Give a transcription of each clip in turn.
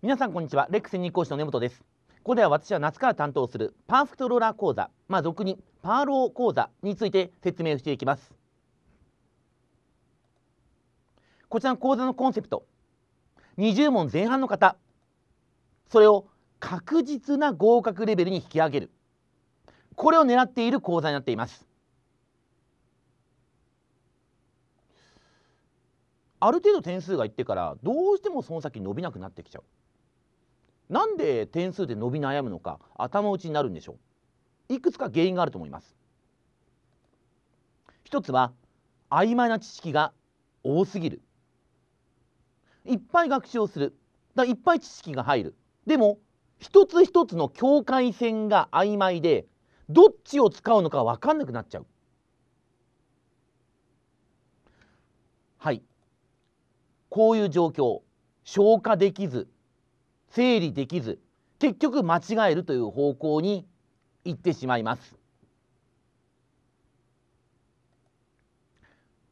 皆さんこんにちはレックス任講師の根本ですここでは私は夏から担当するパーフェクトローラー講座まあ俗にパーロー講座について説明していきますこちらの講座のコンセプト20問前半の方それを確実な合格レベルに引き上げるこれを狙っている講座になっていますある程度点数がいってからどうしてもその先伸びなくなってきちゃう。なんで点数で伸び悩むのか頭打ちになるんでしょういくつか原因があると思います一つは曖昧な知識が多すぎるいっぱい学習をするだいっぱい知識が入るでも一つ一つの境界線が曖昧でどっちを使うのか分かんなくなっちゃうはいこういう状況消化できず整理できず結局間違えるという方向に行ってしまいます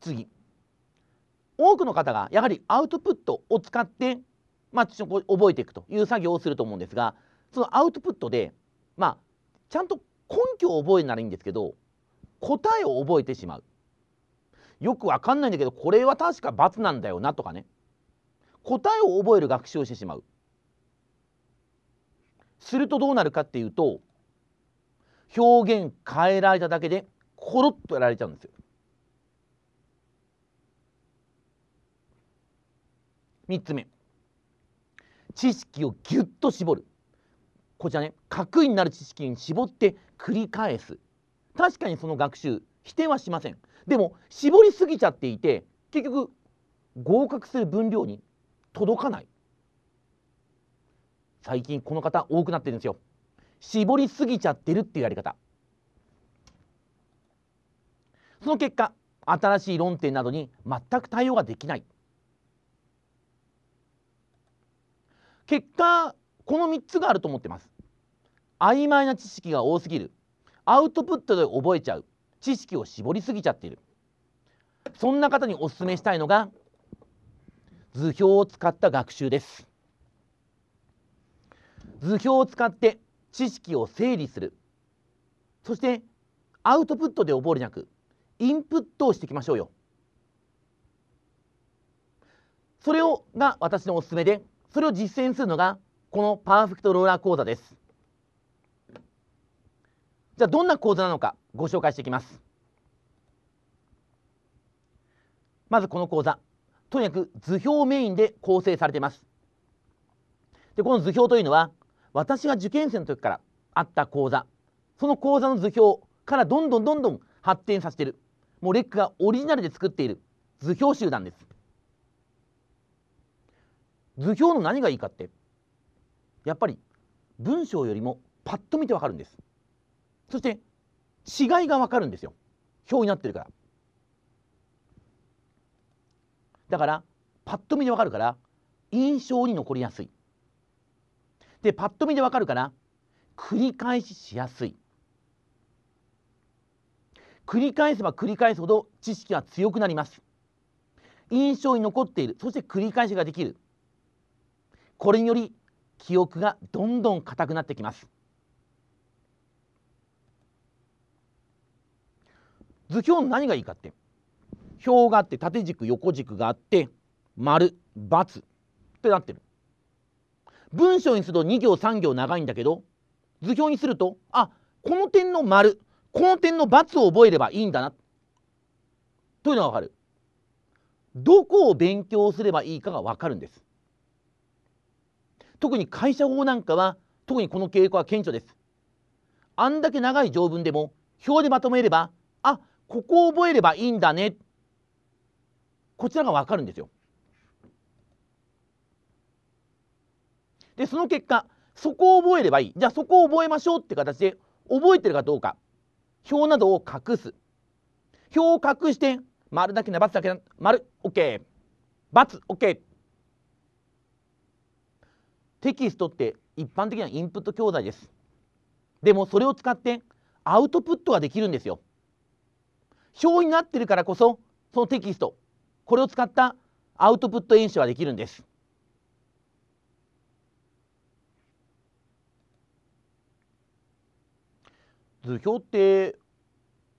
次多くの方がやはりアウトプットを使って、まあ、覚えていくという作業をすると思うんですがそのアウトプットで、まあ、ちゃんと根拠を覚えるならいいんですけど答えを覚えてしまうよくわかんないんだけどこれは確か×なんだよなとかね答えを覚える学習をしてしまうするとどうなるかっていうと表現変えられただけでコロッとやられちゃうんですよ3つ目知識をぎゅっと絞るこちらね核になる知識に絞って繰り返す確かにその学習否定はしませんでも絞りすぎちゃっていて結局合格する分量に届かない最近この方多くなってるんですよ絞りすぎちゃってるっていうやり方その結果新しい論点などに全く対応ができない結果この3つがあると思ってます曖昧な知識が多すぎるアウトプットで覚えちゃう知識を絞りすぎちゃっているそんな方におすすめしたいのが図表を使った学習です図表を使って知識を整理するそしてアウトプットで覚えるなくインプットをしていきましょうよそれをが私のおすすめでそれを実践するのがこのパーフェクトローラー講座ですじゃあどんな講座なのかご紹介していきますまずこの講座とにかく図表メインで構成されていますでこの図表というのは私が受験生の時からあった講座その講座の図表からどんどんどんどん発展させてるもうレックがオリジナルで作っている図表集団です図表の何がいいかってやっぱり文章よりもパッと見てわかるんですそして違いがわかるんですよ表になってるからだからパッと見でわかるから印象に残りやすいでパッと見でわかるから繰り返ししやすい繰り返せば繰り返すほど知識は強くなります印象に残っているそして繰り返しができるこれにより記憶がどんどん硬くなってきます図表の何がいいかって表があって縦軸横軸があって丸×ってなってる文章にすると2行3行長いんだけど図表にするとあこの点の丸この点の×を覚えればいいんだなというのがわかるどこを勉強すればいいかがわかるんです特に会社法なんかは特にこの傾向は顕著ですあんだけ長い条文でも表でまとめればあここを覚えればいいんだねこちらが分かるんですよ。でその結果そこを覚えればいいじゃあそこを覚えましょうって形で覚えてるかどうか表などを隠す表を隠して丸だけな×だけな丸 OK ×OK、OK、テキストって一般的にはインプット教材ですでもそれを使ってアウトプットができるんですよ表になってるからこそそのテキストこれを使ったアウトプット演習はできるんです。図表って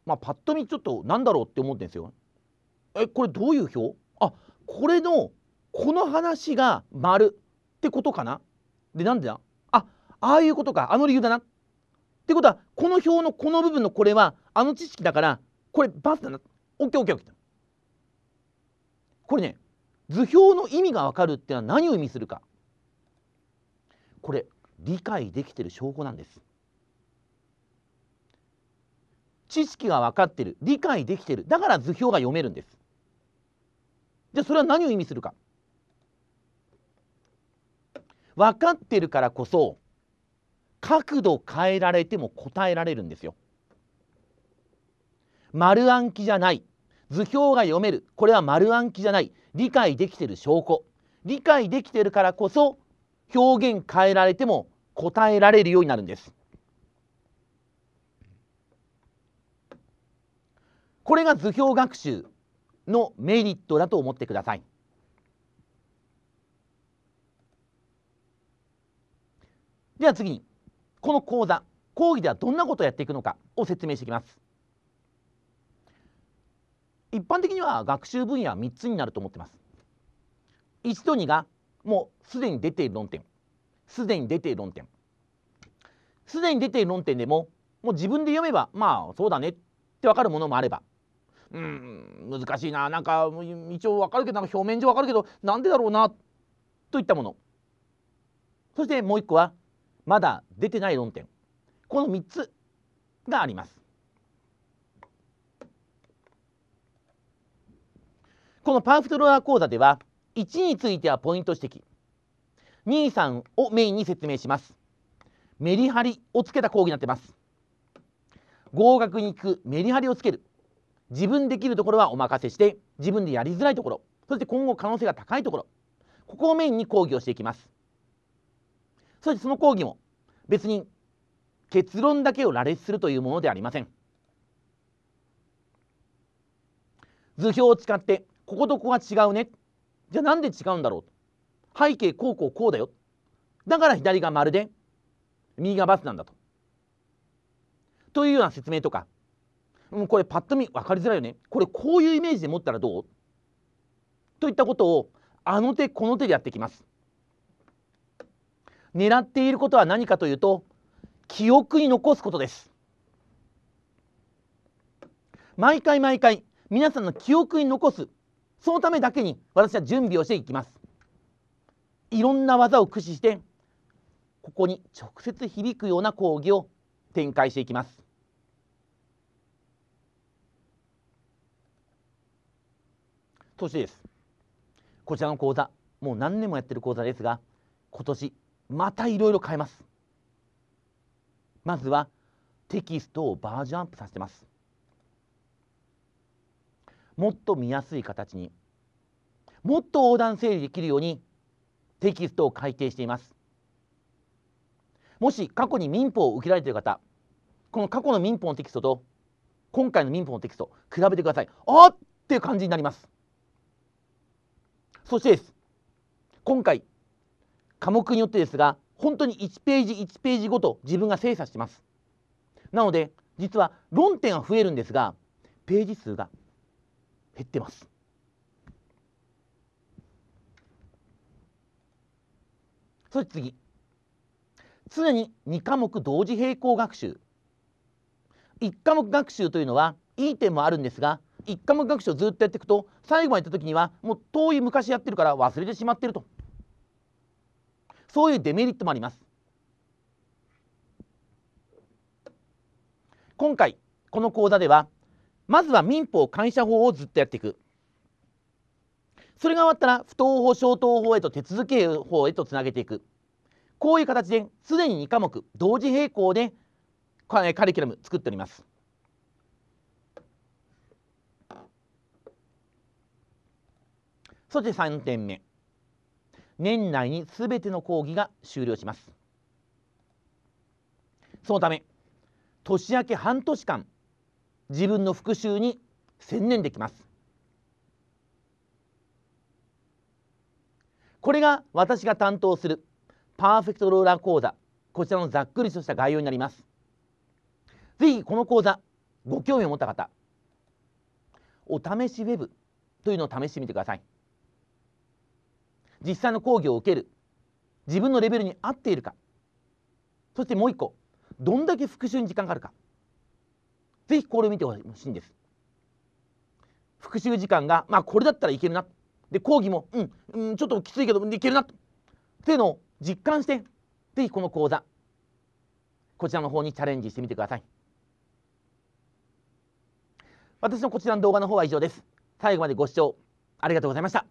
まあパッと見ちょっとなんだろうって思ってんですよ。えこれどういう表あこれのこの話が丸ってことかなでなんでだあああいうことかあの理由だなってことはこの表のこの部分のこれはあの知識だからこれバスだなオッケーオッケーオッケーこれね図表の意味がわかるっていうのは何を意味するかこれ理解できてる証拠なんです知識が分かってる理解できてるだから図表が読めるんですじゃあそれは何を意味するか分かってるからこそ角度変えられても答えられるんですよ丸暗記じゃない図表が読めるこれは丸暗記じゃない理解できてる証拠理解できてるからこそ表現変えられても答えられるようになるんですこれが図表学習のメリットだと思ってくださいでは次にこの講座講義ではどんなことをやっていくのかを説明していきます一般的には学習分野は3つになると思ってます。1と2がもうすでに出ている論点すでに出ている論点すでに出ている論点でももう自分で読めばまあそうだねって分かるものもあればうん難しいななんか一応分かるけどなんか表面上分かるけどなんでだろうなといったものそしてもう一個はまだ出てない論点この3つがあります。このパーフェクトローラー講座では1についてはポイント指摘23をメインに説明しますメリハリをつけた講義になってます合格に行くメリハリをつける自分できるところはお任せして自分でやりづらいところそして今後可能性が高いところここをメインに講義をしていきますそしてその講義も別に結論だけを羅列するというものではありません図表を使ってこことここが違うねじゃあなんで違うんだろう背景こうこうこうだよだから左が丸で右がバスなんだと。というような説明とかもうこれパッと見分かりづらいよねこれこういうイメージで持ったらどうといったことをあの手この手でやってきます。狙っていることは何かというと記憶に残すことです。毎回毎回皆さんの記憶に残すそのためだけに私は準備をしていきますいろんな技を駆使してここに直接響くような講義を展開していきますそですこちらの講座もう何年もやってる講座ですが今年またいろいろ変えますまずはテキストをバージョンアップさせてますもっと見やすい形にもっと横断整理できるようにテキストを改訂していますもし過去に民法を受けられている方この過去の民法のテキストと今回の民法のテキスト比べてくださいあっっていう感じになりますそしてです今回科目によってですが本当に1ページ1ページごと自分が精査してますなので実は論点は増えるんですがページ数が減ってます。そして次常に2科目同時並行学習1科目学習というのはいい点もあるんですが1科目学習をずっとやっていくと最後まで行った時にはもう遠い昔やってるから忘れてしまってるとそういうデメリットもあります今回この講座ではまずは民法感謝法をずっとやっていくそれが終わったら不当法消等法へと手続き法へとつなげていくこういう形ですでに2科目同時並行でカリキュラム作っておりますそして3点目年内にすべての講義が終了しますそのため年明け半年間自分の復習に専念できますこれが私が担当するパーフェクトローラー講座こちらのざっくりとした概要になりますぜひこの講座ご興味を持った方お試しウェブというのを試してみてください実際の講義を受ける自分のレベルに合っているかそしてもう一個どんだけ復習に時間があるかぜひこれを見てほしいんです。復習時間が、まあ、これだったらいけるな。で、講義も、うん、うん、ちょっときついけど、いけるな。っていうのを実感して、ぜひこの講座、こちらの方にチャレンジしてみてください。私のこちらの動画の方は以上です。最後までご視聴ありがとうございました。